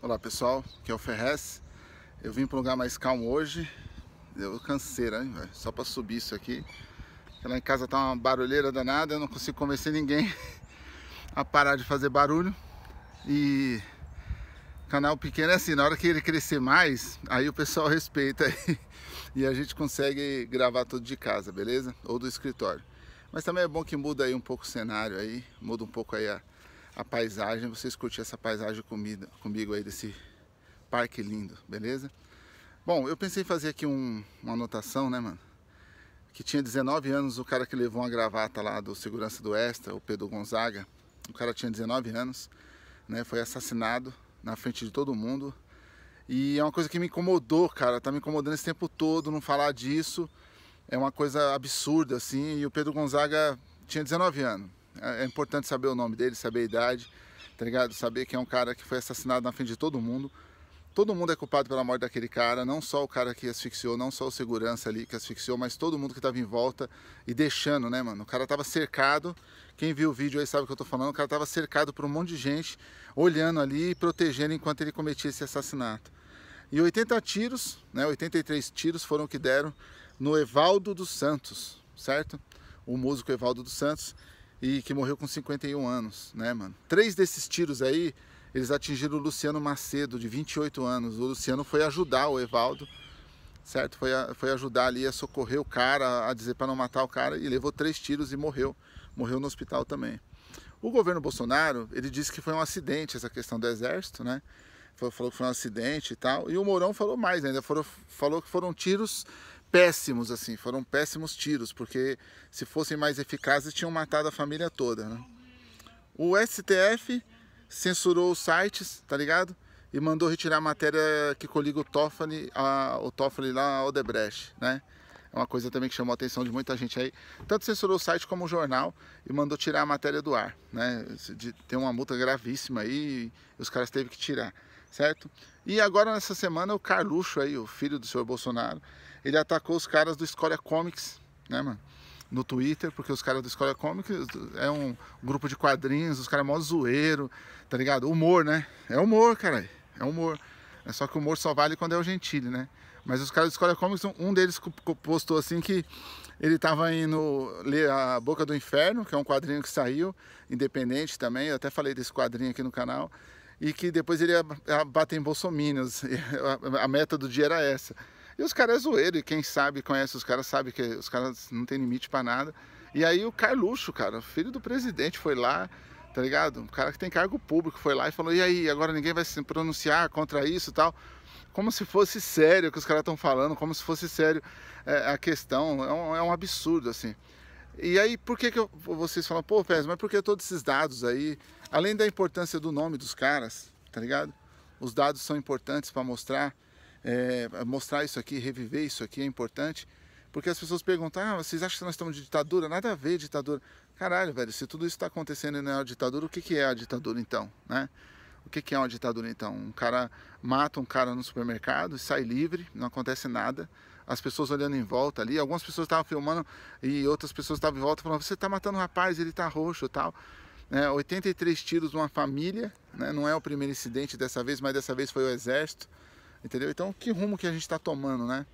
Olá pessoal, aqui é o Ferrez. Eu vim para um lugar mais calmo hoje. Deu canseira, hein, né, véio? Só para subir isso aqui. lá em casa tá uma barulheira danada, eu não consigo convencer ninguém a parar de fazer barulho. E canal pequeno é assim, na hora que ele crescer mais, aí o pessoal respeita e a gente consegue gravar tudo de casa, beleza? Ou do escritório. Mas também é bom que muda aí um pouco o cenário aí, muda um pouco aí a a paisagem, vocês curtir essa paisagem comigo aí desse parque lindo, beleza? Bom, eu pensei em fazer aqui um, uma anotação, né, mano? Que tinha 19 anos o cara que levou uma gravata lá do segurança do Extra, o Pedro Gonzaga. O cara tinha 19 anos, né? Foi assassinado na frente de todo mundo. E é uma coisa que me incomodou, cara. Tá me incomodando esse tempo todo, não falar disso. É uma coisa absurda, assim. E o Pedro Gonzaga tinha 19 anos. É, é importante saber o nome dele, saber a idade, tá ligado? Saber que é um cara que foi assassinado na frente de todo mundo. Todo mundo é culpado pela morte daquele cara, não só o cara que asfixiou, não só o segurança ali que asfixiou, mas todo mundo que tava em volta e deixando, né, mano? O cara tava cercado, quem viu o vídeo aí sabe o que eu tô falando, o cara tava cercado por um monte de gente, olhando ali e protegendo enquanto ele cometia esse assassinato. E 80 tiros, né, 83 tiros foram que deram no Evaldo dos Santos, certo? O músico Evaldo dos Santos, e que morreu com 51 anos, né, mano? Três desses tiros aí, eles atingiram o Luciano Macedo, de 28 anos. O Luciano foi ajudar o Evaldo, certo? Foi, a, foi ajudar ali a socorrer o cara, a dizer para não matar o cara, e levou três tiros e morreu. Morreu no hospital também. O governo Bolsonaro, ele disse que foi um acidente essa questão do exército, né? Falou, que foi um acidente e tal. E o Mourão falou mais ainda, falou, falou que foram tiros péssimos, assim, foram péssimos tiros, porque se fossem mais eficazes tinham matado a família toda, né? O STF censurou os sites, tá ligado? E mandou retirar a matéria que coliga o Toffoli, a, o Toffoli lá ao Odebrecht, né? É uma coisa também que chamou a atenção de muita gente aí. Tanto censurou o site como o jornal e mandou tirar a matéria do ar, né? De, tem uma multa gravíssima aí os caras teve que tirar, certo? E agora nessa semana o Carluxo aí, o filho do senhor Bolsonaro, ele atacou os caras do Escória Comics, né, mano? No Twitter, porque os caras do Escória Comics é um grupo de quadrinhos, os caras é mó zoeiro, tá ligado? Humor, né? É humor, cara. É humor. É só que o humor só vale quando é o Gentile, né? Mas os caras do Escória Comics, um deles postou assim que ele tava indo ler A Boca do Inferno, que é um quadrinho que saiu, independente também. Eu até falei desse quadrinho aqui no canal. E que depois ele ia bater em bolsominions. A meta do dia era essa. E os caras é zoeiro, e quem sabe, conhece os caras, sabe que os caras não tem limite para nada. E aí o Carluxo, cara, filho do presidente, foi lá, tá ligado? Um cara que tem cargo público, foi lá e falou, e aí, agora ninguém vai se pronunciar contra isso e tal. Como se fosse sério o que os caras estão falando, como se fosse sério é, a questão, é um, é um, absurdo, assim. E aí, por que, que eu, vocês falam, pô, Pés, mas por que todos esses dados aí, além da importância do nome dos caras, tá ligado? Os dados são importantes para mostrar é, mostrar isso aqui, reviver isso aqui é importante. Porque as pessoas perguntam, ah, vocês acham que nós estamos de ditadura? Nada a ver ditadura. Caralho, velho, se tudo isso está acontecendo e não é uma ditadura, o que, que é a ditadura então? Né? O que, que é uma ditadura então? Um cara mata um cara no supermercado e sai livre, não acontece nada. As pessoas olhando em volta ali, algumas pessoas estavam filmando e outras pessoas estavam em volta falando, você está matando um rapaz, ele está roxo tal. É, né? 83 tiros numa família, né? não é o primeiro incidente dessa vez, mas dessa vez foi o exército. Entendeu? Então, que rumo que a gente está tomando, né?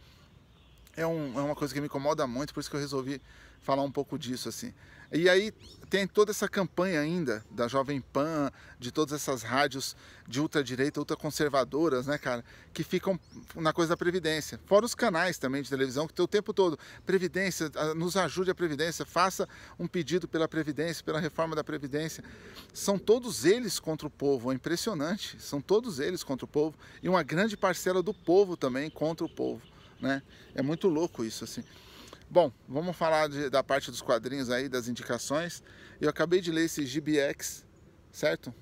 É, um, é uma coisa que me incomoda muito, por isso que eu resolvi falar um pouco disso, assim. E aí tem toda essa campanha ainda da Jovem Pan, de todas essas rádios de ultradireita, ultraconservadoras, né, cara, que ficam na coisa da Previdência. Fora os canais também de televisão, que tem o tempo todo, Previdência, nos ajude a Previdência, faça um pedido pela Previdência, pela reforma da Previdência. São todos eles contra o povo, é impressionante. São todos eles contra o povo e uma grande parcela do povo também contra o povo, né? É muito louco isso, assim. Bom, vamos falar de, da parte dos quadrinhos aí, das indicações. Eu acabei de ler esse GBX, certo?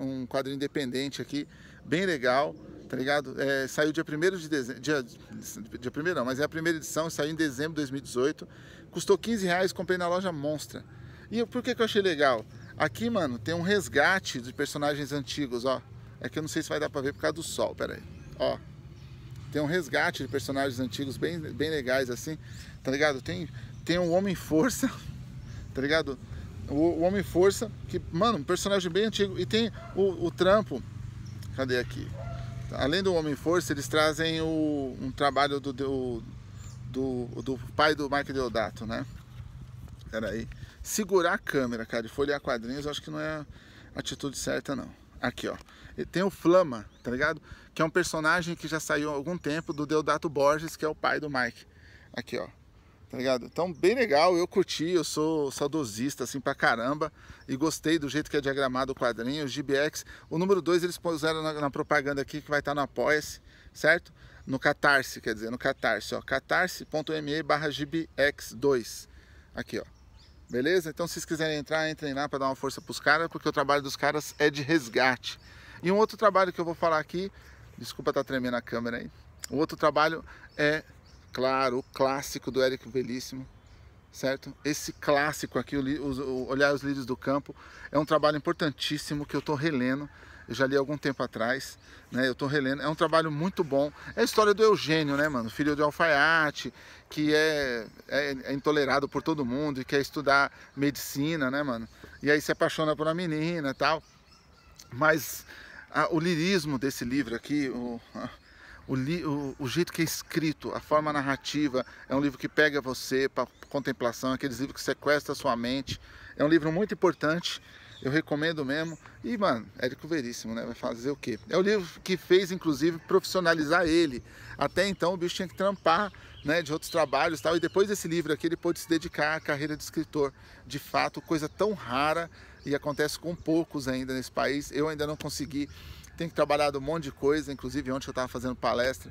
Um quadrinho independente aqui, bem legal, tá ligado? É, saiu dia 1 de dezembro, dia, 1 não, mas é a primeira edição, saiu em dezembro de 2018. Custou 15 reais, comprei na loja Monstra. E por que, que eu achei legal? Aqui, mano, tem um resgate de personagens antigos, ó. É que eu não sei se vai dar pra ver por causa do sol, pera aí. Ó, tem um resgate de personagens antigos bem, bem legais, assim, tá ligado? Tem, tem um Homem Força, tá ligado? O, o Homem Força, que, mano, um personagem bem antigo. E tem o, o Trampo, cadê aqui? Além do Homem Força, eles trazem o, um trabalho do, do, do, do pai do Mike Deodato, né? Peraí. Segurar a câmera, cara, de folhear quadrinhos, eu acho que não é a atitude certa, não. Aqui, ó. Tem o Flama, tá ligado? Que é um personagem que já saiu há algum tempo do Deodato Borges, que é o pai do Mike. Aqui, ó. Tá ligado? Então, bem legal, eu curti, eu sou saudosista, assim, pra caramba, e gostei do jeito que é diagramado o quadrinho, o GBX, o número 2 eles puseram na, na, propaganda aqui, que vai estar tá no Apoia-se, certo? No Catarse, quer dizer, no Catarse, ó, catarse.me barra GBX2, aqui, ó. Beleza? Então, se vocês quiserem entrar, entrem lá para dar uma força para os caras, porque o trabalho dos caras é de resgate. E um outro trabalho que eu vou falar aqui, desculpa estar tá tremendo a câmera aí. O outro trabalho é, claro, o clássico do Érico Belíssimo, certo? Esse clássico aqui, o, o Olhar os líderes do Campo, é um trabalho importantíssimo que eu estou relendo eu já li algum tempo atrás, né? Eu estou relendo. É um trabalho muito bom. É a história do Eugênio, né, mano? Filho de alfaiate, que é, é, é intolerado por todo mundo e quer estudar medicina, né, mano? E aí se apaixona por uma menina e tal. Mas a, o lirismo desse livro aqui, o, a, o, li, o, o, jeito que é escrito, a forma narrativa, é um livro que pega você para contemplação, aqueles livros que sequestra a sua mente. É um livro muito importante eu recomendo mesmo. E, mano, Érico Veríssimo, né? Vai fazer o quê? É o livro que fez, inclusive, profissionalizar ele. Até então o bicho tinha que trampar, né? De outros trabalhos e tal. E depois desse livro aqui ele pôde se dedicar à carreira de escritor. De fato, coisa tão rara e acontece com poucos ainda nesse país. Eu ainda não consegui. Tenho que trabalhar um monte de coisa, inclusive ontem eu estava fazendo palestra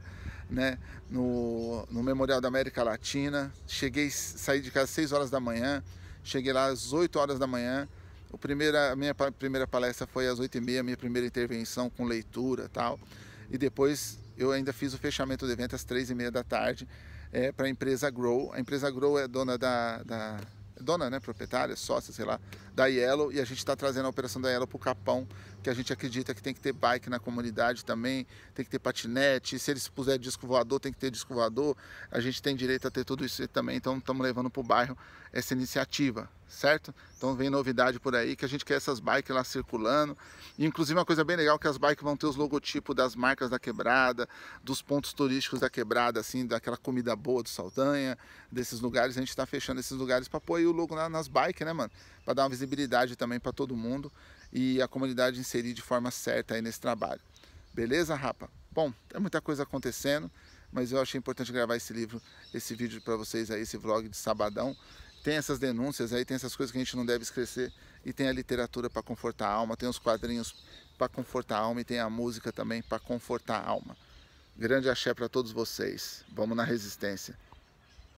né, no, no Memorial da América Latina. Cheguei, saí de casa às 6 horas da manhã, cheguei lá às 8 horas da manhã, o primeira, a minha primeira palestra foi às 8h30, minha primeira intervenção com leitura tal. E depois eu ainda fiz o fechamento do evento às 3h30 da tarde é, para a empresa Grow. A empresa Grow é dona da, da é dona, né, proprietária, sócia, sei lá, da Yellow, e a gente está trazendo a operação da Yellow para o Capão, que a gente acredita que tem que ter bike na comunidade também, tem que ter patinete, se eles puserem disco voador, tem que ter disco voador, a gente tem direito a ter tudo isso também, então estamos levando para o bairro essa iniciativa certo? Então vem novidade por aí que a gente quer essas bikes lá circulando. E, inclusive uma coisa bem legal que as bikes vão ter os logotipos das marcas da quebrada, dos pontos turísticos da quebrada, assim, daquela comida boa do Saldanha, desses lugares. A gente está fechando esses lugares para pôr o logo na, nas bikes, né, mano? Para dar uma visibilidade também para todo mundo e a comunidade inserir de forma certa aí nesse trabalho. Beleza, rapa? Bom, é muita coisa acontecendo mas eu achei importante gravar esse livro, esse vídeo para vocês aí, esse vlog de sabadão tem essas denúncias aí, tem essas coisas que a gente não deve esquecer e tem a literatura para confortar a alma, tem os quadrinhos para confortar a alma e tem a música também para confortar a alma. Grande axé para todos vocês. Vamos na resistência.